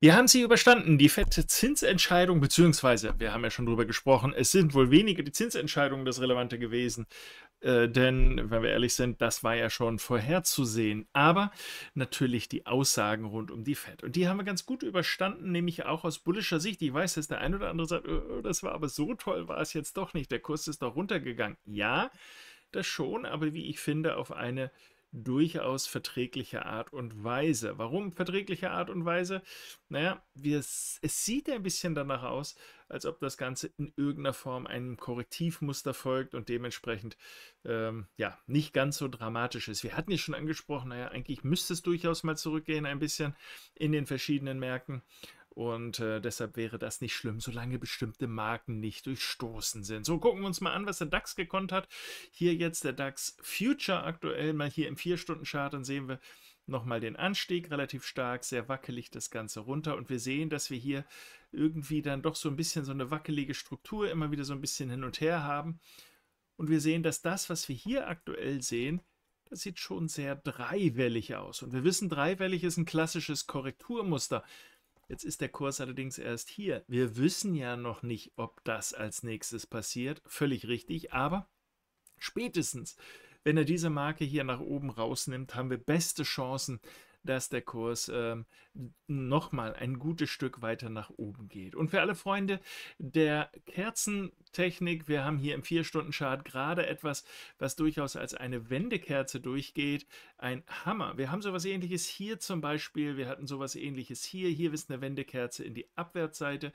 Wir haben sie überstanden, die fette Zinsentscheidung, beziehungsweise, wir haben ja schon drüber gesprochen, es sind wohl weniger die Zinsentscheidungen das Relevante gewesen, äh, denn, wenn wir ehrlich sind, das war ja schon vorherzusehen. Aber natürlich die Aussagen rund um die Fed. Und die haben wir ganz gut überstanden, nämlich auch aus bullischer Sicht. Ich weiß, dass der ein oder andere sagt, oh, das war aber so toll, war es jetzt doch nicht. Der Kurs ist doch runtergegangen. Ja, das schon, aber wie ich finde, auf eine durchaus verträgliche Art und Weise. Warum verträgliche Art und Weise? Naja, wir, es sieht ein bisschen danach aus, als ob das Ganze in irgendeiner Form einem Korrektivmuster folgt und dementsprechend ähm, ja nicht ganz so dramatisch ist. Wir hatten ja schon angesprochen, naja, eigentlich müsste es durchaus mal zurückgehen ein bisschen in den verschiedenen Märkten. Und äh, deshalb wäre das nicht schlimm, solange bestimmte Marken nicht durchstoßen sind. So, gucken wir uns mal an, was der DAX gekonnt hat. Hier jetzt der DAX Future aktuell, mal hier im 4-Stunden-Chart, dann sehen wir nochmal den Anstieg, relativ stark, sehr wackelig das Ganze runter. Und wir sehen, dass wir hier irgendwie dann doch so ein bisschen so eine wackelige Struktur immer wieder so ein bisschen hin und her haben. Und wir sehen, dass das, was wir hier aktuell sehen, das sieht schon sehr dreiwellig aus. Und wir wissen, dreiwellig ist ein klassisches Korrekturmuster. Jetzt ist der Kurs allerdings erst hier. Wir wissen ja noch nicht, ob das als nächstes passiert. Völlig richtig, aber spätestens, wenn er diese Marke hier nach oben rausnimmt, haben wir beste Chancen, dass der Kurs ähm, nochmal ein gutes Stück weiter nach oben geht. Und für alle Freunde der Kerzentechnik, wir haben hier im 4-Stunden-Chart gerade etwas, was durchaus als eine Wendekerze durchgeht. Ein Hammer. Wir haben sowas ähnliches hier zum Beispiel. Wir hatten sowas ähnliches hier. Hier ist eine Wendekerze in die Abwärtsseite.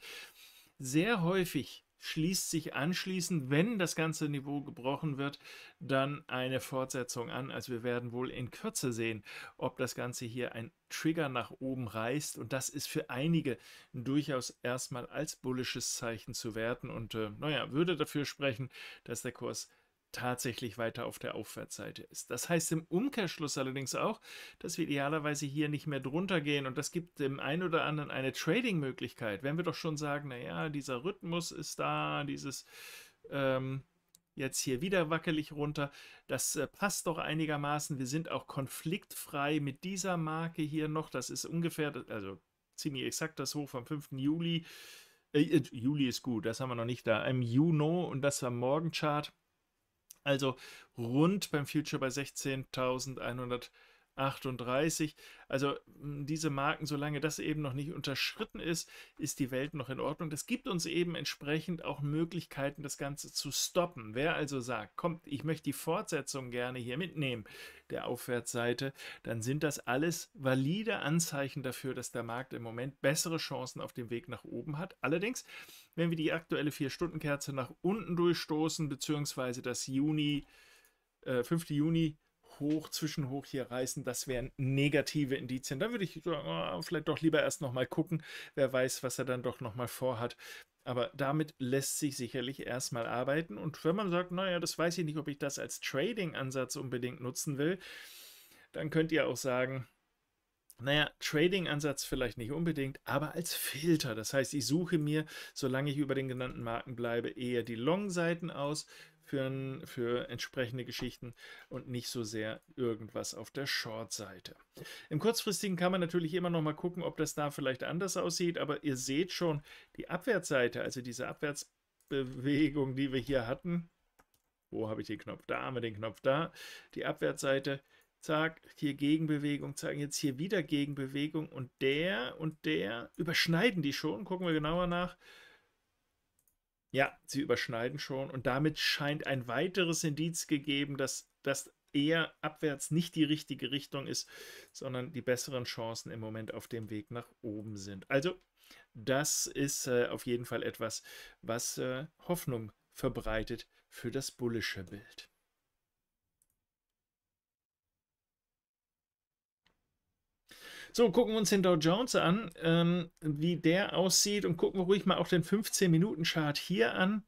Sehr häufig schließt sich anschließend, wenn das ganze Niveau gebrochen wird, dann eine Fortsetzung an. Also wir werden wohl in Kürze sehen, ob das Ganze hier ein Trigger nach oben reißt. Und das ist für einige durchaus erstmal als bullisches Zeichen zu werten. Und äh, naja, würde dafür sprechen, dass der Kurs tatsächlich weiter auf der Aufwärtsseite ist. Das heißt im Umkehrschluss allerdings auch, dass wir idealerweise hier nicht mehr drunter gehen und das gibt dem einen oder anderen eine Trading-Möglichkeit. Wenn wir doch schon sagen, naja, dieser Rhythmus ist da, dieses ähm, jetzt hier wieder wackelig runter, das äh, passt doch einigermaßen. Wir sind auch konfliktfrei mit dieser Marke hier noch. Das ist ungefähr, also ziemlich exakt das Hoch vom 5. Juli. Äh, äh, Juli ist gut, das haben wir noch nicht da. Im Juno und das war Morgenchart. Also rund beim Future bei 16.100. 38. Also diese Marken, solange das eben noch nicht unterschritten ist, ist die Welt noch in Ordnung. Das gibt uns eben entsprechend auch Möglichkeiten, das Ganze zu stoppen. Wer also sagt, kommt, ich möchte die Fortsetzung gerne hier mitnehmen, der Aufwärtsseite, dann sind das alles valide Anzeichen dafür, dass der Markt im Moment bessere Chancen auf dem Weg nach oben hat. Allerdings, wenn wir die aktuelle 4-Stunden-Kerze nach unten durchstoßen, beziehungsweise das Juni, äh, 5. Juni hoch, zwischenhoch hier reißen, das wären negative Indizien. Da würde ich sagen, oh, vielleicht doch lieber erst nochmal gucken. Wer weiß, was er dann doch nochmal vorhat. Aber damit lässt sich sicherlich erstmal arbeiten. Und wenn man sagt, naja, das weiß ich nicht, ob ich das als Trading-Ansatz unbedingt nutzen will, dann könnt ihr auch sagen, naja, Trading-Ansatz vielleicht nicht unbedingt, aber als Filter. Das heißt, ich suche mir, solange ich über den genannten Marken bleibe, eher die Long-Seiten aus, für, ein, für entsprechende Geschichten und nicht so sehr irgendwas auf der Short-Seite. Im kurzfristigen kann man natürlich immer noch mal gucken, ob das da vielleicht anders aussieht, aber ihr seht schon, die Abwärtsseite, also diese Abwärtsbewegung, die wir hier hatten, wo habe ich den Knopf? Da haben wir den Knopf da. Die Abwärtsseite, zack, hier Gegenbewegung, zeigen jetzt hier wieder Gegenbewegung und der und der überschneiden die schon. Gucken wir genauer nach. Ja, sie überschneiden schon und damit scheint ein weiteres Indiz gegeben, dass das eher abwärts nicht die richtige Richtung ist, sondern die besseren Chancen im Moment auf dem Weg nach oben sind. Also, das ist äh, auf jeden Fall etwas, was äh, Hoffnung verbreitet für das bullische Bild. So, gucken wir uns den Dow Jones an, ähm, wie der aussieht und gucken wir ruhig mal auch den 15-Minuten-Chart hier an.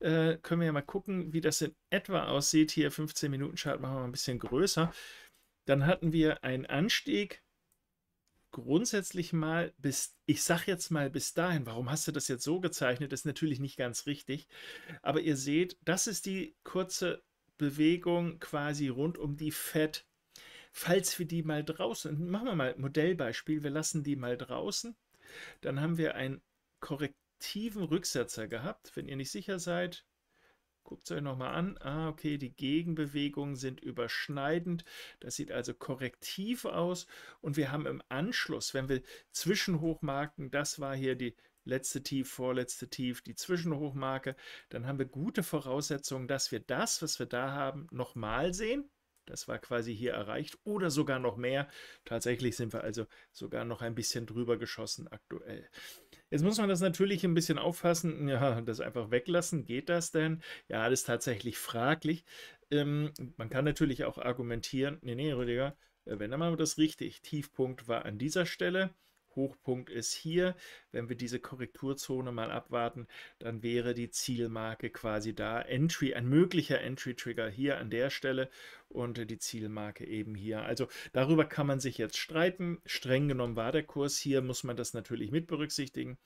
Äh, können wir ja mal gucken, wie das in etwa aussieht. Hier 15-Minuten-Chart machen wir mal ein bisschen größer. Dann hatten wir einen Anstieg grundsätzlich mal bis, ich sag jetzt mal bis dahin, warum hast du das jetzt so gezeichnet, das ist natürlich nicht ganz richtig. Aber ihr seht, das ist die kurze Bewegung quasi rund um die Fed falls wir die mal draußen, machen wir mal Modellbeispiel, wir lassen die mal draußen, dann haben wir einen korrektiven Rücksetzer gehabt. Wenn ihr nicht sicher seid, guckt es euch nochmal an. Ah, okay, die Gegenbewegungen sind überschneidend. Das sieht also korrektiv aus. Und wir haben im Anschluss, wenn wir Zwischenhochmarken, das war hier die letzte Tief, vorletzte Tief, die Zwischenhochmarke, dann haben wir gute Voraussetzungen, dass wir das, was wir da haben, nochmal sehen. Das war quasi hier erreicht oder sogar noch mehr. Tatsächlich sind wir also sogar noch ein bisschen drüber geschossen aktuell. Jetzt muss man das natürlich ein bisschen auffassen. Ja, das einfach weglassen, geht das denn? Ja, das ist tatsächlich fraglich. Ähm, man kann natürlich auch argumentieren, nee, nee, Rüdiger, äh, wenn dann einmal das richtig, Tiefpunkt war an dieser Stelle. Hochpunkt ist hier. Wenn wir diese Korrekturzone mal abwarten, dann wäre die Zielmarke quasi da. Entry, ein möglicher Entry-Trigger hier an der Stelle und die Zielmarke eben hier. Also darüber kann man sich jetzt streiten. Streng genommen war der Kurs hier, muss man das natürlich mit berücksichtigen.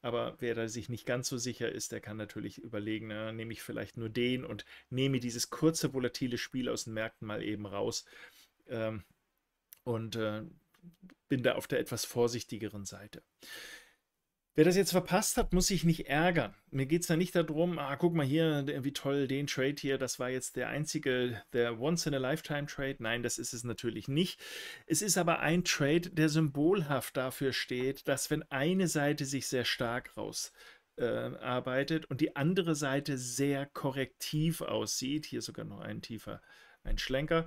Aber wer da sich nicht ganz so sicher ist, der kann natürlich überlegen, na, nehme ich vielleicht nur den und nehme dieses kurze volatile Spiel aus den Märkten mal eben raus. Ähm, und äh, bin da auf der etwas vorsichtigeren Seite. Wer das jetzt verpasst hat, muss sich nicht ärgern. Mir geht es da nicht darum, ah, guck mal hier, wie toll den Trade hier, das war jetzt der einzige, der Once-in-a-Lifetime-Trade. Nein, das ist es natürlich nicht. Es ist aber ein Trade, der symbolhaft dafür steht, dass wenn eine Seite sich sehr stark raus äh, arbeitet und die andere Seite sehr korrektiv aussieht, hier sogar noch ein tiefer, ein Schlenker,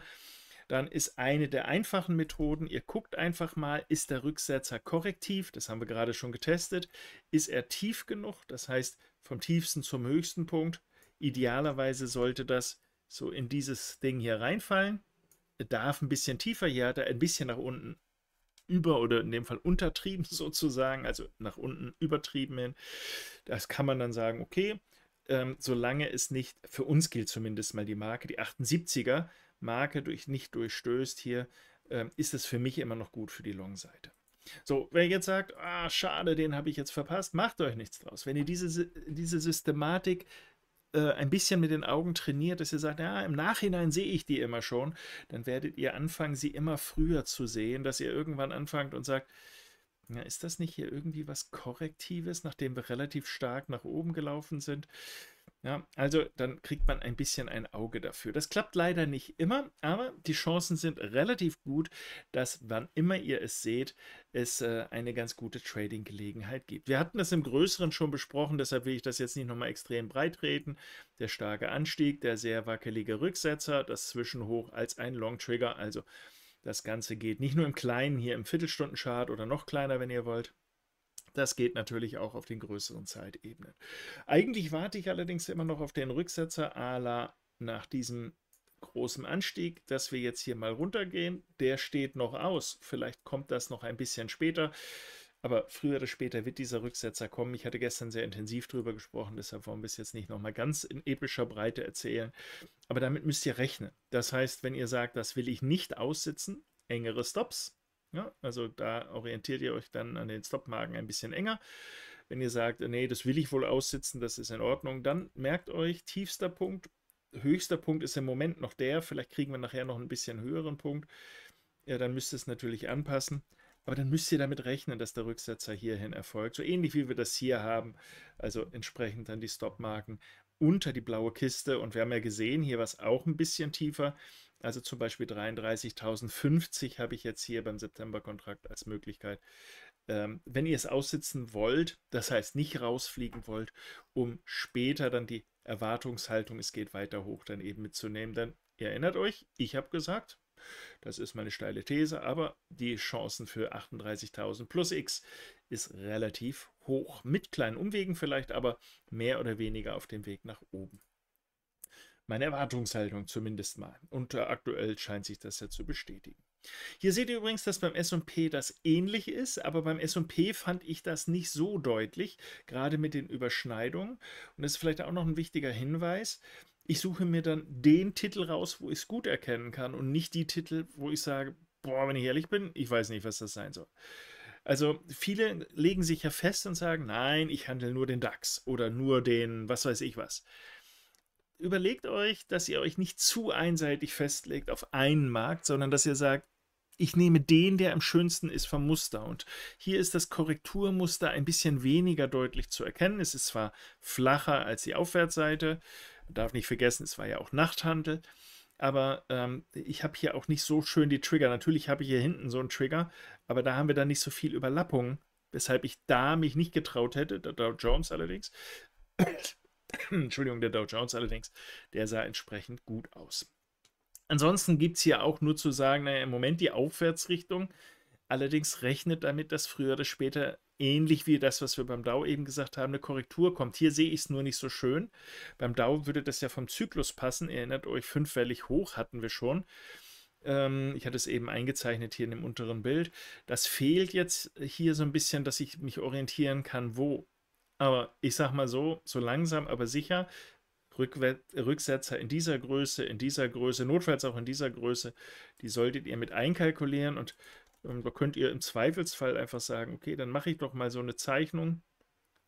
dann ist eine der einfachen Methoden, ihr guckt einfach mal, ist der Rücksetzer korrektiv, das haben wir gerade schon getestet, ist er tief genug, das heißt vom tiefsten zum höchsten Punkt. Idealerweise sollte das so in dieses Ding hier reinfallen, er darf ein bisschen tiefer, hier hat er ein bisschen nach unten über oder in dem Fall untertrieben sozusagen, also nach unten übertrieben hin. Das kann man dann sagen, okay, ähm, solange es nicht, für uns gilt zumindest mal die Marke, die 78er, Marke durch nicht durchstößt hier, ähm, ist es für mich immer noch gut für die Long-Seite. So, wer jetzt sagt, ah, schade, den habe ich jetzt verpasst, macht euch nichts draus. Wenn ihr diese, diese Systematik äh, ein bisschen mit den Augen trainiert, dass ihr sagt, ja, im Nachhinein sehe ich die immer schon, dann werdet ihr anfangen, sie immer früher zu sehen, dass ihr irgendwann anfangt und sagt, ja, ist das nicht hier irgendwie was Korrektives, nachdem wir relativ stark nach oben gelaufen sind? Ja, also dann kriegt man ein bisschen ein Auge dafür. Das klappt leider nicht immer, aber die Chancen sind relativ gut, dass wann immer ihr es seht, es äh, eine ganz gute Trading-Gelegenheit gibt. Wir hatten das im Größeren schon besprochen, deshalb will ich das jetzt nicht nochmal extrem breit reden. Der starke Anstieg, der sehr wackelige Rücksetzer, das Zwischenhoch als ein Long-Trigger. Also das Ganze geht nicht nur im Kleinen hier im Viertelstunden-Chart oder noch kleiner, wenn ihr wollt das geht natürlich auch auf den größeren Zeitebenen. Eigentlich warte ich allerdings immer noch auf den Rücksetzer à la nach diesem großen Anstieg, dass wir jetzt hier mal runtergehen. Der steht noch aus. Vielleicht kommt das noch ein bisschen später. Aber früher oder später wird dieser Rücksetzer kommen. Ich hatte gestern sehr intensiv darüber gesprochen, deshalb wollen wir es jetzt nicht nochmal ganz in epischer Breite erzählen. Aber damit müsst ihr rechnen. Das heißt, wenn ihr sagt, das will ich nicht aussitzen, engere Stops, ja, also da orientiert ihr euch dann an den Stopmarken ein bisschen enger. Wenn ihr sagt, nee, das will ich wohl aussitzen, das ist in Ordnung, dann merkt euch, tiefster Punkt, höchster Punkt ist im Moment noch der, vielleicht kriegen wir nachher noch ein bisschen höheren Punkt. Ja, dann müsst ihr es natürlich anpassen. Aber dann müsst ihr damit rechnen, dass der Rücksetzer hierhin erfolgt. So ähnlich wie wir das hier haben. Also entsprechend dann die Stopmarken unter die blaue Kiste. Und wir haben ja gesehen, hier war es auch ein bisschen tiefer. Also zum Beispiel 33.050 habe ich jetzt hier beim September-Kontrakt als Möglichkeit. Ähm, wenn ihr es aussitzen wollt, das heißt nicht rausfliegen wollt, um später dann die Erwartungshaltung, es geht weiter hoch, dann eben mitzunehmen, dann erinnert euch, ich habe gesagt, das ist meine steile These, aber die Chancen für 38.000 plus X ist relativ hoch. Mit kleinen Umwegen vielleicht, aber mehr oder weniger auf dem Weg nach oben meine Erwartungshaltung zumindest mal. Und äh, aktuell scheint sich das ja zu bestätigen. Hier seht ihr übrigens, dass beim S&P das ähnlich ist, aber beim S&P fand ich das nicht so deutlich, gerade mit den Überschneidungen. Und das ist vielleicht auch noch ein wichtiger Hinweis. Ich suche mir dann den Titel raus, wo ich es gut erkennen kann und nicht die Titel, wo ich sage, boah, wenn ich ehrlich bin, ich weiß nicht, was das sein soll. Also viele legen sich ja fest und sagen, nein, ich handle nur den DAX oder nur den, was weiß ich was überlegt euch, dass ihr euch nicht zu einseitig festlegt auf einen Markt, sondern dass ihr sagt, ich nehme den, der am schönsten ist vom Muster. Und hier ist das Korrekturmuster ein bisschen weniger deutlich zu erkennen. Es ist zwar flacher als die Aufwärtsseite, man darf nicht vergessen, es war ja auch Nachthandel, aber ähm, ich habe hier auch nicht so schön die Trigger. Natürlich habe ich hier hinten so einen Trigger, aber da haben wir dann nicht so viel Überlappung, weshalb ich da mich nicht getraut hätte, der Dow Jones allerdings, Entschuldigung, der Dow Jones allerdings, der sah entsprechend gut aus. Ansonsten gibt es hier auch nur zu sagen, naja, im Moment die Aufwärtsrichtung. Allerdings rechnet damit, dass früher oder später, ähnlich wie das, was wir beim Dow eben gesagt haben, eine Korrektur kommt. Hier sehe ich es nur nicht so schön. Beim Dow würde das ja vom Zyklus passen. erinnert euch, fünfwellig hoch hatten wir schon ähm, ich hatte es eben eingezeichnet hier in dem unteren Bild. Das fehlt jetzt hier so ein bisschen, dass ich mich orientieren kann, wo aber ich sag mal so, so langsam, aber sicher, Rücksetzer in dieser Größe, in dieser Größe, notfalls auch in dieser Größe, die solltet ihr mit einkalkulieren und ähm, da könnt ihr im Zweifelsfall einfach sagen, okay, dann mache ich doch mal so eine Zeichnung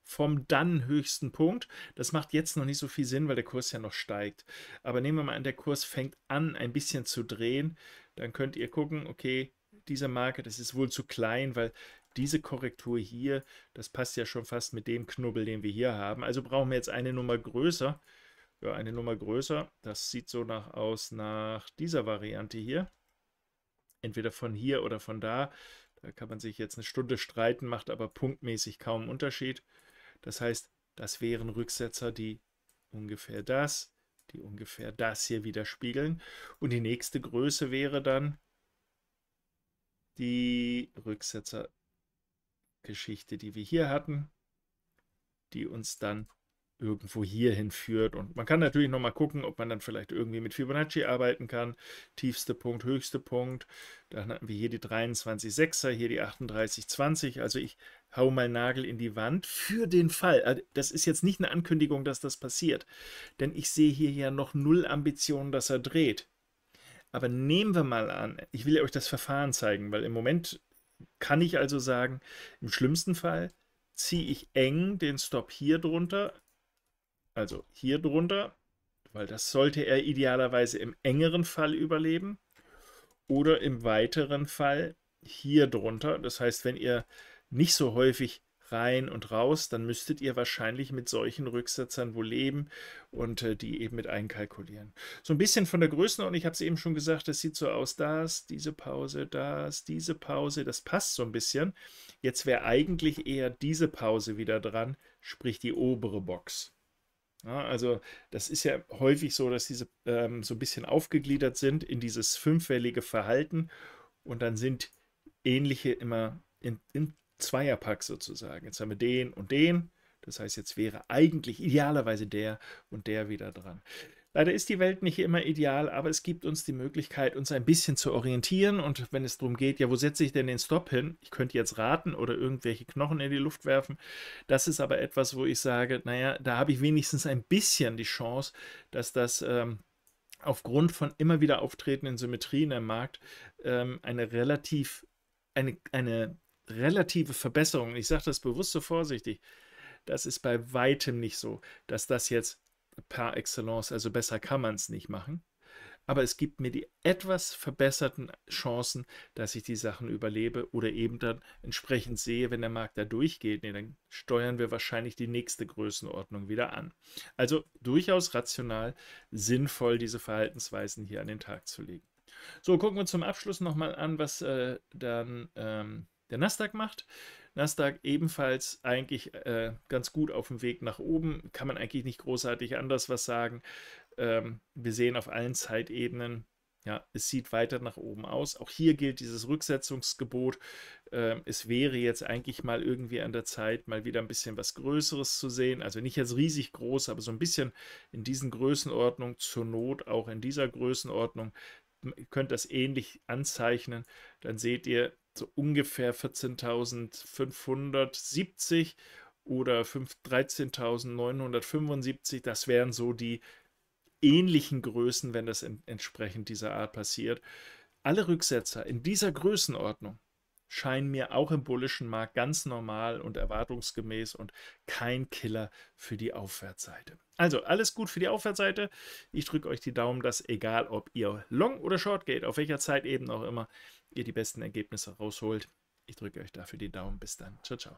vom dann höchsten Punkt. Das macht jetzt noch nicht so viel Sinn, weil der Kurs ja noch steigt. Aber nehmen wir mal an, der Kurs fängt an, ein bisschen zu drehen. Dann könnt ihr gucken, okay, diese Marke, das ist wohl zu klein, weil diese Korrektur hier, das passt ja schon fast mit dem Knubbel, den wir hier haben. Also brauchen wir jetzt eine Nummer größer. Ja, eine Nummer größer. Das sieht so nach aus nach dieser Variante hier. Entweder von hier oder von da. Da kann man sich jetzt eine Stunde streiten, macht aber punktmäßig kaum Unterschied. Das heißt, das wären Rücksetzer, die ungefähr das, die ungefähr das hier widerspiegeln. Und die nächste Größe wäre dann die Rücksetzer Geschichte, die wir hier hatten, die uns dann irgendwo hierhin führt. Und man kann natürlich nochmal gucken, ob man dann vielleicht irgendwie mit Fibonacci arbeiten kann. Tiefste Punkt, höchste Punkt. Dann hatten wir hier die 23,6er, hier die 38,20. Also ich hau mal Nagel in die Wand für den Fall. Also das ist jetzt nicht eine Ankündigung, dass das passiert. Denn ich sehe hier ja noch null Ambitionen, dass er dreht. Aber nehmen wir mal an, ich will euch das Verfahren zeigen, weil im Moment kann ich also sagen, im schlimmsten Fall ziehe ich eng den Stop hier drunter, also hier drunter, weil das sollte er idealerweise im engeren Fall überleben oder im weiteren Fall hier drunter. Das heißt, wenn ihr nicht so häufig rein und raus, dann müsstet ihr wahrscheinlich mit solchen Rücksetzern wohl leben und äh, die eben mit einkalkulieren. So ein bisschen von der Größenordnung, ich habe es eben schon gesagt, das sieht so aus, das, diese Pause, das, diese Pause, das passt so ein bisschen. Jetzt wäre eigentlich eher diese Pause wieder dran, sprich die obere Box. Ja, also das ist ja häufig so, dass diese ähm, so ein bisschen aufgegliedert sind in dieses fünfwellige Verhalten und dann sind ähnliche immer in, in, Zweierpack sozusagen. Jetzt haben wir den und den. Das heißt, jetzt wäre eigentlich idealerweise der und der wieder dran. Leider ist die Welt nicht immer ideal, aber es gibt uns die Möglichkeit, uns ein bisschen zu orientieren. Und wenn es darum geht, ja, wo setze ich denn den Stop hin? Ich könnte jetzt raten oder irgendwelche Knochen in die Luft werfen. Das ist aber etwas, wo ich sage, naja, da habe ich wenigstens ein bisschen die Chance, dass das ähm, aufgrund von immer wieder auftretenden Symmetrien im Markt ähm, eine relativ, eine, eine relative Verbesserung, ich sage das bewusst so vorsichtig, das ist bei weitem nicht so, dass das jetzt par excellence, also besser kann man es nicht machen. Aber es gibt mir die etwas verbesserten Chancen, dass ich die Sachen überlebe oder eben dann entsprechend sehe, wenn der Markt da durchgeht. Nee, dann steuern wir wahrscheinlich die nächste Größenordnung wieder an. Also durchaus rational sinnvoll, diese Verhaltensweisen hier an den Tag zu legen. So, gucken wir zum Abschluss nochmal an, was äh, dann ähm, der Nasdaq macht. Nasdaq ebenfalls eigentlich äh, ganz gut auf dem Weg nach oben. Kann man eigentlich nicht großartig anders was sagen. Ähm, wir sehen auf allen Zeitebenen, ja, es sieht weiter nach oben aus. Auch hier gilt dieses Rücksetzungsgebot. Ähm, es wäre jetzt eigentlich mal irgendwie an der Zeit, mal wieder ein bisschen was Größeres zu sehen. Also nicht jetzt riesig groß, aber so ein bisschen in diesen Größenordnungen zur Not auch in dieser Größenordnung. Ihr könnt das ähnlich anzeichnen. Dann seht ihr, so ungefähr 14.570 oder 13.975. Das wären so die ähnlichen Größen, wenn das in, entsprechend dieser Art passiert. Alle Rücksetzer in dieser Größenordnung scheinen mir auch im bullischen Markt ganz normal und erwartungsgemäß und kein Killer für die Aufwärtsseite. Also alles gut für die Aufwärtsseite. Ich drücke euch die Daumen, dass egal ob ihr Long oder Short geht, auf welcher Zeit eben auch immer, ihr die besten Ergebnisse rausholt. Ich drücke euch dafür die Daumen. Bis dann. Ciao, ciao.